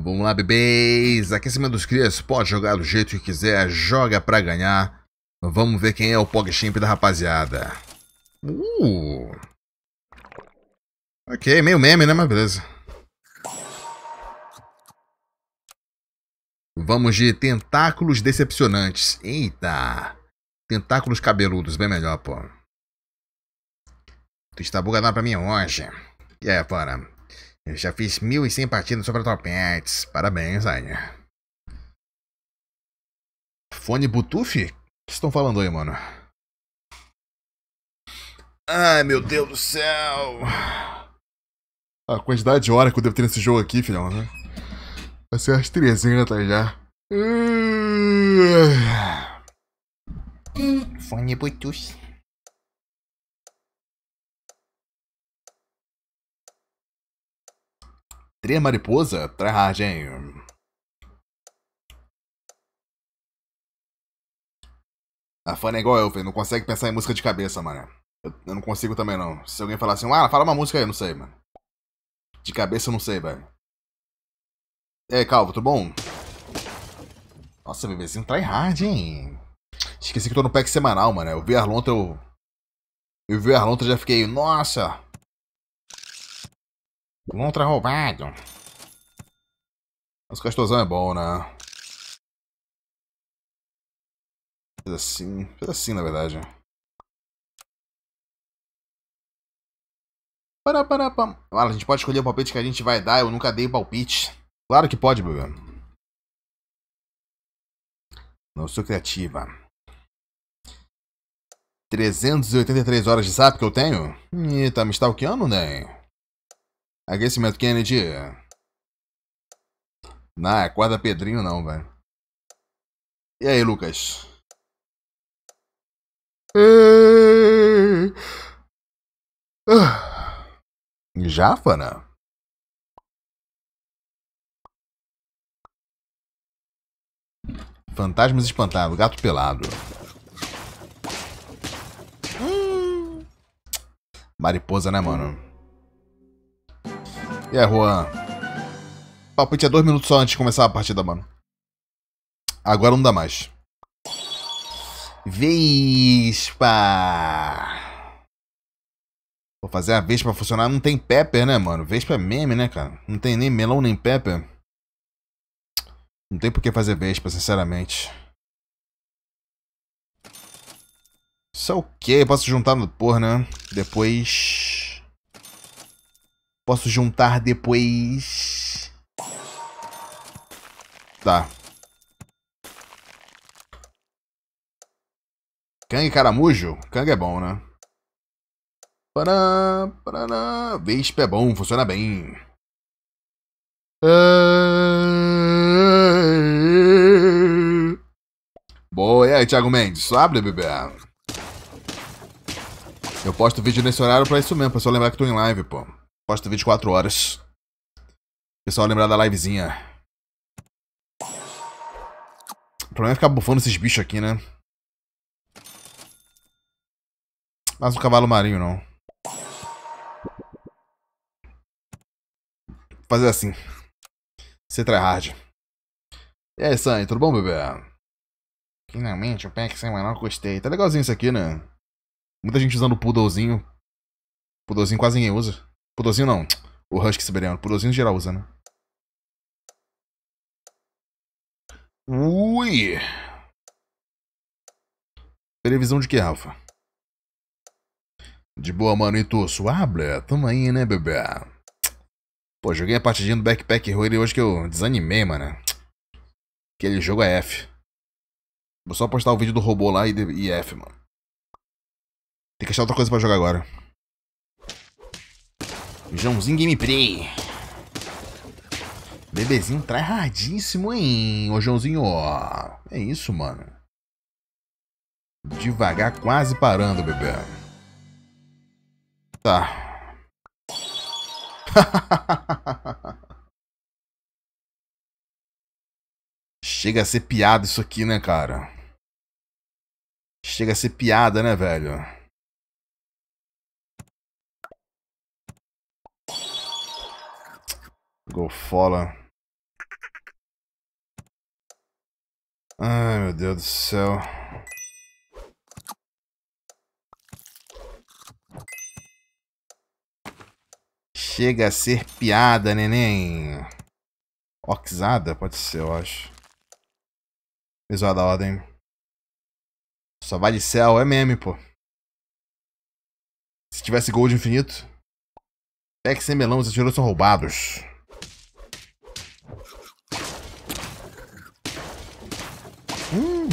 Vamos lá, bebês. Aquecimento dos crias, pode jogar do jeito que quiser, joga pra ganhar. Vamos ver quem é o PogChimp da rapaziada. Uh! Ok, meio meme, né? Mas beleza. Vamos de tentáculos decepcionantes. Eita! Tentáculos cabeludos, bem melhor, pô. Tu está bugadão pra mim hoje. E é, aí, para. Eu já fiz 1.100 partidas sobre a Top Hats. Parabéns, Anya. Fone Bluetooth? O que estão falando aí, mano? Ai, meu Deus do céu. A quantidade de hora que eu devo ter nesse jogo aqui, filhão, né? Vai ser as 300 já. Fone Bluetooth. Tria mariposa, hein? A ah, Fanny é igual eu, Não consegue pensar em música de cabeça, mano. Eu, eu, não consigo também, não. Se alguém falar assim, ah, fala uma música aí, eu não sei, mano. De cabeça eu não sei, velho. aí, Calvo, tudo bom? Nossa, bebezinho tryhard, hein? Esqueci que eu tô no pack semanal, mano. Eu vi a Arlonta, eu... Eu vi a Arlonta e já fiquei, nossa, Contra roubado. Mas castorzão é bom, né? Fiz assim. Fiz assim, na verdade. Para, para, para. Ah, a gente pode escolher o palpite que a gente vai dar. Eu nunca dei palpite. Claro que pode, bebê. Não sou criativa. 383 horas de zap que eu tenho? Ih, tá me stalkeando, né? Aquecimento, Kennedy. Não, é quadra Pedrinho não, velho. E aí, Lucas? fana? Fantasmas espantado, gato pelado. Mariposa, né, mano? E yeah, aí, Juan? Papo tinha dois minutos só antes de começar a partida, mano. Agora não dá mais. Vespa! Vou fazer a Vespa funcionar. Não tem Pepper, né, mano? Vespa é meme, né, cara? Não tem nem melão, nem Pepper. Não tem por que fazer Vespa, sinceramente. Isso é o okay. quê? Posso juntar no por, né? Depois... Posso juntar depois. Tá. Kang e caramujo? Kang é bom, né? Paraná, paraná. Vespa é bom, funciona bem. É. Boa, e aí, Thiago Mendes? sabe, bebê. Eu posto vídeo nesse horário pra isso mesmo, pra só lembrar que tô em live, pô. Posta 24 horas. Pessoal, lembrar da livezinha. O problema é ficar bufando esses bichos aqui, né? Mas o cavalo marinho não. Vou fazer assim. Você Hard. E é aí, Sandy, tudo bom, bebê? Finalmente, o pack semanal gostei. Tá legalzinho isso aqui, né? Muita gente usando o poodlezinho. poodlezinho quase ninguém usa. Pudozinho não. O Husky siberiano. Pudozinho geral usa, né? Ui! Previsão de que, Rafa? De boa, mano, e tu? Suable? Tamo aí, né, bebê? Pô, joguei a partidinha do Backpack Hero hoje que eu desanimei, mano. Aquele jogo é F. Vou só postar o vídeo do robô lá e, e F, mano. Tem que achar outra coisa pra jogar agora. Joãozinho Gameplay. Bebezinho tryhardíssimo, hein? Ô, Joãozinho, ó. É isso, mano. Devagar, quase parando, bebê. Tá. Chega a ser piada isso aqui, né, cara? Chega a ser piada, né, velho? Golfola. Ai, meu Deus do céu. Chega a ser piada, neném. Oxada? Pode ser, eu acho. Visual da ordem. Só vai de céu, é meme, pô. Se tivesse gold infinito. Pegue sem melão, os tiros são roubados.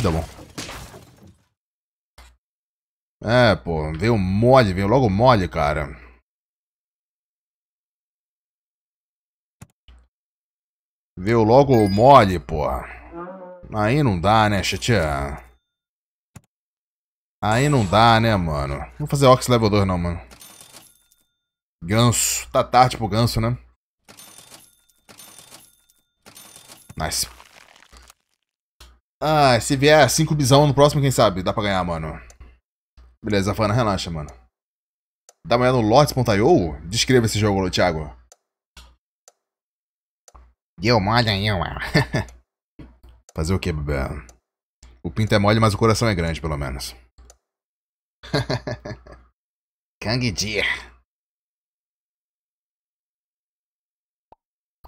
Tá bom. É, pô, veio mole, veio logo mole, cara. Veio logo mole, pô. Aí não dá, né, chatia Aí não dá, né, mano. Vou fazer Ox level 2 não, mano. Ganso. Tá tarde pro ganso, né? Nice. Ah, se vier 5 bisão no próximo, quem sabe? Dá pra ganhar, mano. Beleza, Fana, relaxa, mano. Dá uma olhada no Lords.io? Descreva esse jogo, Thiago. Deu mole aí, mano. Fazer o que, bebê? O pinto é mole, mas o coração é grande, pelo menos. Kang Dia.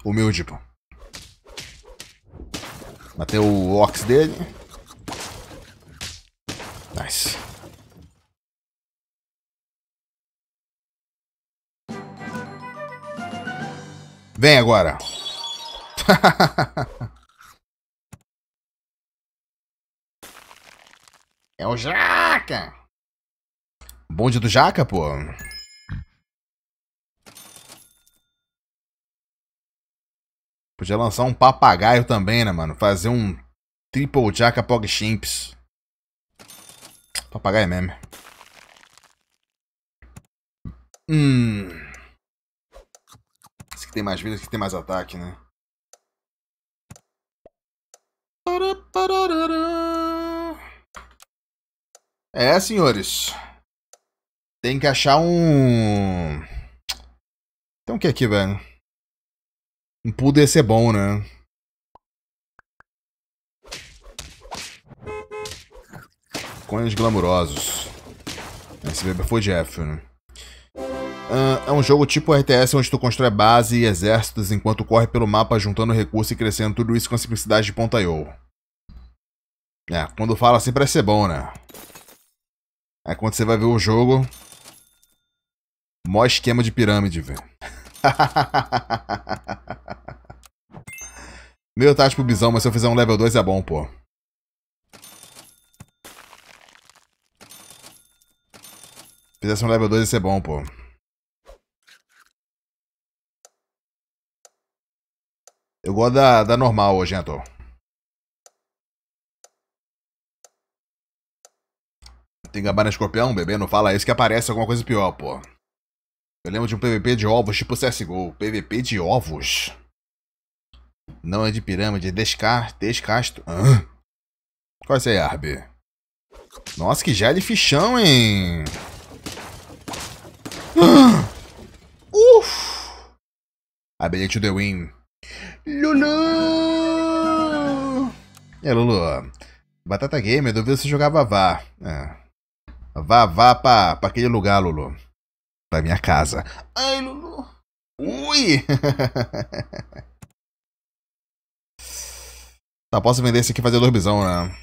Humilde, pô. Bateu o ox dele. Nice. Vem agora. é o Jaca. Bonde do Jaca, pô. Podia lançar um papagaio também, né, mano? Fazer um Triple Jack Pogchimps. Papagaio é mesmo. Hum. Esse aqui tem mais vida, esse aqui tem mais ataque, né? É, senhores. Tem que achar um... Tem o um que aqui, velho? Um poodle ser bom, né? Coins glamurosos. Esse bebê foi Jeff, né? Uh, é um jogo tipo RTS onde tu constrói base e exércitos enquanto corre pelo mapa juntando recursos e crescendo tudo isso com a simplicidade de ponta É, quando fala assim parece ser bom, né? Aí quando você vai ver o jogo... Mó esquema de pirâmide, velho. Deu tarde tá, pro tipo, bisão, mas se eu fizer um level 2 é bom, pô. Fizesse um level 2 ia ser bom, pô. Eu gosto da, da normal hoje, hein, ator. Tem gabana escorpião, bebê? Não fala isso que aparece alguma coisa pior, pô. Eu lembro de um PVP de ovos tipo CSGO. PVP de ovos? Não é de pirâmide, é Descartes, Castro. Hã? Qual é esse aí, Arby? Nossa, que já é de fichão, hein? Uff. A Ability the win. Lulu! E aí, Lulu? Batata Gamer, duvido se jogar Vavá. É. Vá, vá pra, pra aquele lugar, Lulu. Pra minha casa. Ai, Lulu. Ui! Tá, posso vender esse aqui e fazer dois bisão, né?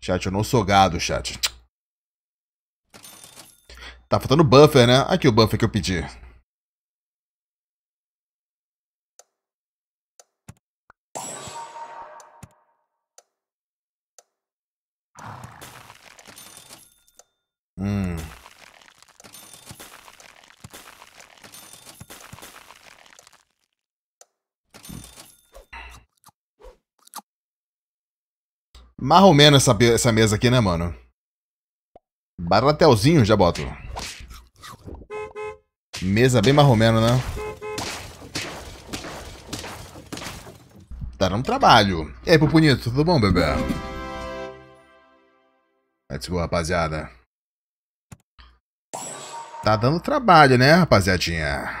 Chat, eu não sou gado, chat. Tá faltando buffer, né? Aqui o buffer que eu pedi. Hum... Marromeno essa, essa mesa aqui, né, mano? Baratelzinho, já boto. Mesa bem marromeno, né? Tá dando trabalho. E aí, Pupunito, tudo bom, bebê? Let's go, rapaziada. Tá dando trabalho, né, rapaziadinha?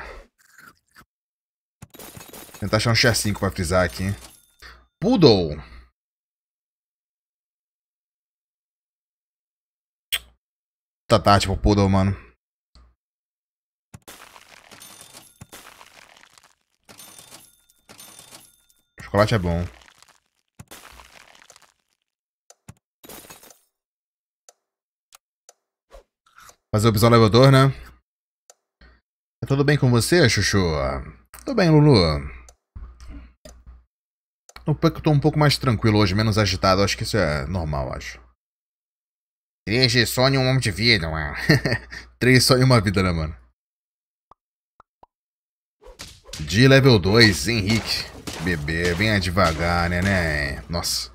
Tentar achar um 5 pra frisar aqui. Poodle. Tá tá tipo Poodle, mano. O chocolate é bom. Fazer opção level 2, né? Tá tudo bem com você, Chuchu? Tudo bem, Lulu. Eu tô um pouco mais tranquilo hoje, menos agitado. Acho que isso é normal, acho. Três e um homem de vida, mano. Três sonhos uma vida, né, mano? De level 2, Henrique. Bebê, venha devagar, né, né? Nossa.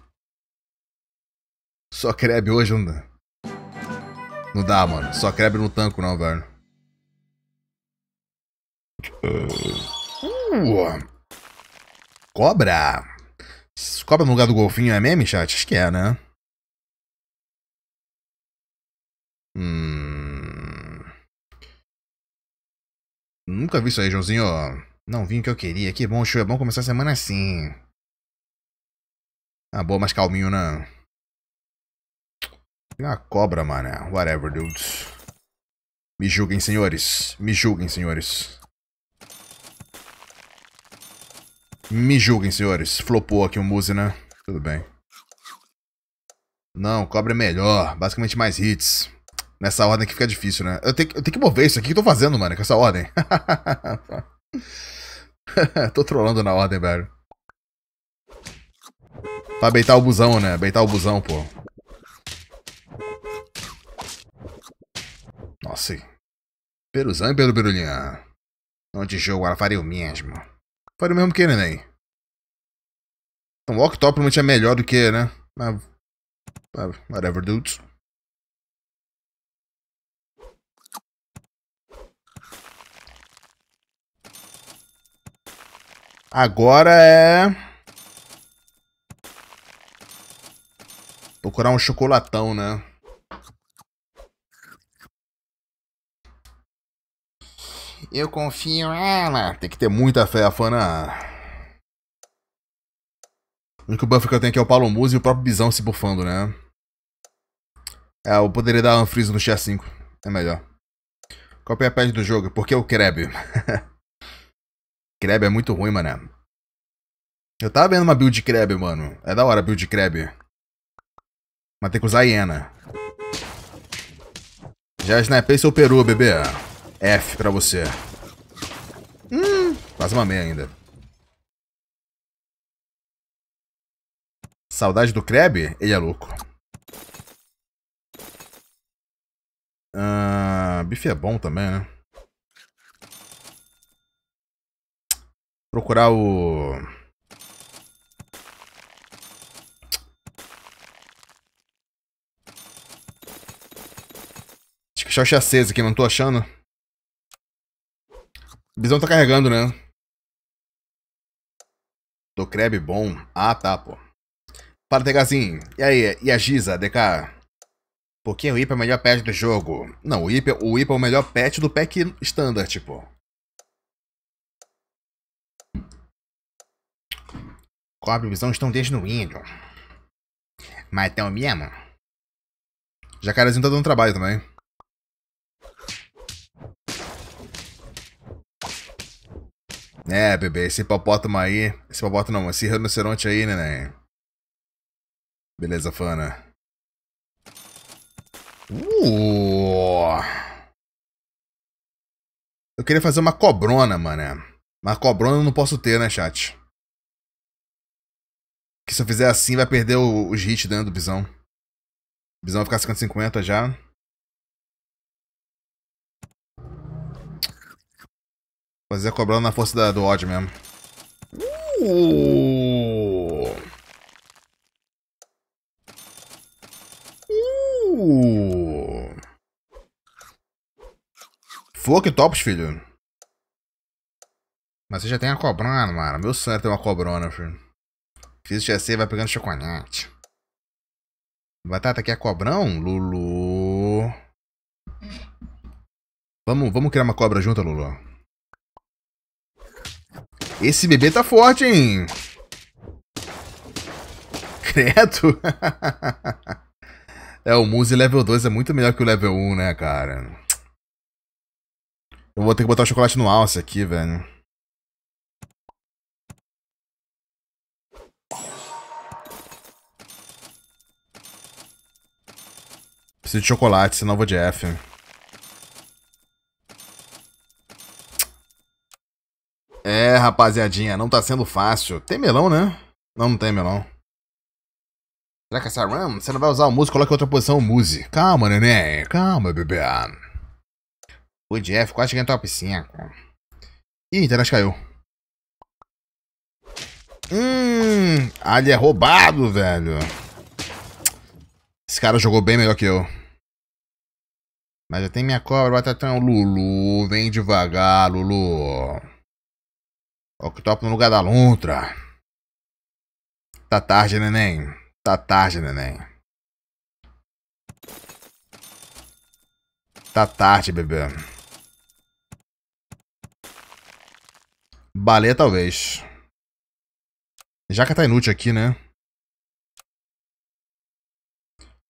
Só crebe hoje não dá. Não dá, mano. Só crebe no tanco não, velho. Uh, cobra. Cobra no lugar do golfinho é meme, chat? Acho que é, né? Hum... Nunca vi isso aí, Joãozinho. Não vim o que eu queria. Que bom, show. É bom começar a semana assim. Ah, boa, mais calminho, né? Tem uma cobra, mano. Whatever, dudes. Me julguem, senhores. Me julguem, senhores. Me julguem, senhores. Flopou aqui o um Muse, né? Tudo bem. Não, cobra é melhor. Basicamente mais hits. Nessa ordem que fica difícil, né? Eu tenho, eu tenho que mover isso aqui que eu tô fazendo, mano, com essa ordem. tô trolando na ordem, velho. Pra beitar o busão, né? Beitar o busão, pô. Nossa. Peruzão e Pedro Não Onde jogo agora faria o mesmo. Faria o mesmo que neném. Então, o Octopus é melhor do que, né? Mas, whatever, dudes. Agora é... Procurar um chocolatão, né? Eu confio ela. Tem que ter muita fé, Afana. O único buff que eu tenho aqui é o Palomuz e o próprio Bisão se bufando, né? É, eu poderia dar um freeze no x 5. É melhor. Qual é a pad do jogo? Porque é o Kreb. Kreb é muito ruim, mano. Eu tava vendo uma build Kreb, mano. É da hora build Kreb. Mas tem que usar hiena. Já snipei seu peru, bebê. F pra você. Hum, quase mamei ainda. Saudade do Kreb? Ele é louco. Ah, bife é bom também, né? Procurar o... Acho que achar o aqui, não tô achando. O bisão tá carregando, né? Do crepe bom. Ah, tá, pô. Fala, Tegazinho. E aí, e a Giza, DK? Porque o Ipa é o melhor pet do jogo. Não, o Ipa, o Ipa é o melhor pet do pack standard, pô. visão estão desnuindo. Mas o mesmo. Jacarezinho tá dando trabalho também. É, bebê, esse hipopótamo aí... Esse hipopótamo não, esse rinoceronte aí, neném. Beleza, fana. Uh! Eu queria fazer uma cobrona, mano. Mas cobrona eu não posso ter, né, chat? Que se eu fizer assim, vai perder o, os hits dentro do Bisão. O Bisão vai ficar 50 já. Fazer é cobrando na força da, do ódio mesmo. Uh! Uh! Foco tops, filho. Mas você já tem a cobrona, mano. Meu sonho é ter uma cobrona, filho. Fiz o e vai pegando chocolate. Batata quer é cobrão? Lulu. Vamos, vamos criar uma cobra junto, Lulu. Esse bebê tá forte, hein? Credo. é, o Muse level 2 é muito melhor que o level 1, né, cara? Eu vou ter que botar o chocolate no alce aqui, velho. Preciso de chocolate, senão eu vou de F. É, rapaziadinha, não tá sendo fácil. Tem melão, né? Não, não tem melão. Será que essa RAM? Você não vai usar o Muse, coloca em outra posição o Muse. Calma, neném. Calma, bebê. O Jeff quase chegando em top 5. Ih, a internet caiu. Hum, ali é roubado, velho. Esse cara jogou bem melhor que eu. Mas já tem minha cobra, batatão. Lulu, vem devagar, Lulu. que Octopus no lugar da Luntra? Tá tarde, neném. Tá tarde, neném. Tá tarde, bebê. Baleia, talvez. Já que tá inútil aqui, né?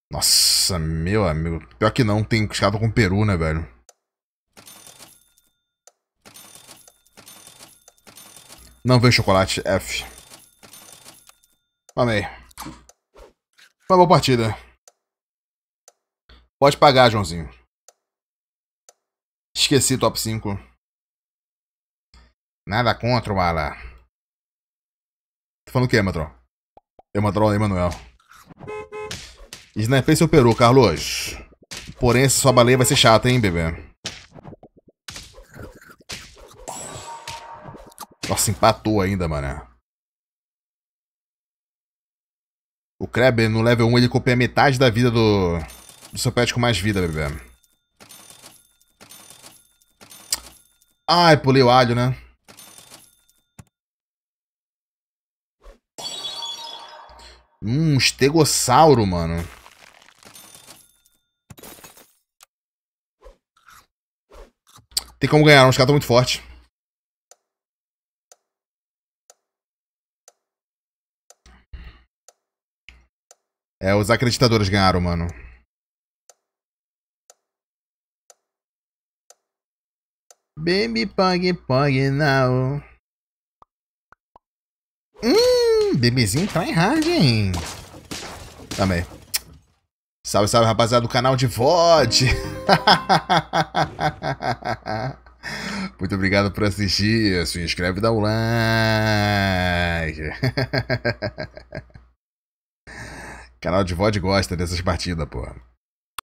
Nossa, meu amigo. Pior que não, tem escada com peru, né, velho? Não veio chocolate, F. Amei. Uma boa partida. Pode pagar, Joãozinho. Esqueci top 5. Nada contra, Mala. Tô falando o que, Emadrol? Emadrol e Emanuel. Sniper seu peru, Carlos. Porém, essa sua baleia vai ser chata, hein, bebê? Nossa, empatou ainda, mané. O Kreb no level 1, ele copia metade da vida do... Do seu pet com mais vida, bebê. Ai, pulei o alho, né? Hum, estegossauro, mano. Tem como ganhar, os caras estão muito fortes. É, os acreditadores ganharam, mano. Baby Pug Pug Now. Hum, bebezinho tryhard, hein? Também. Salve, salve, rapaziada do canal de VOD! Muito obrigado por assistir. Se inscreve e dá o like. canal de VOD gosta dessas partidas, porra.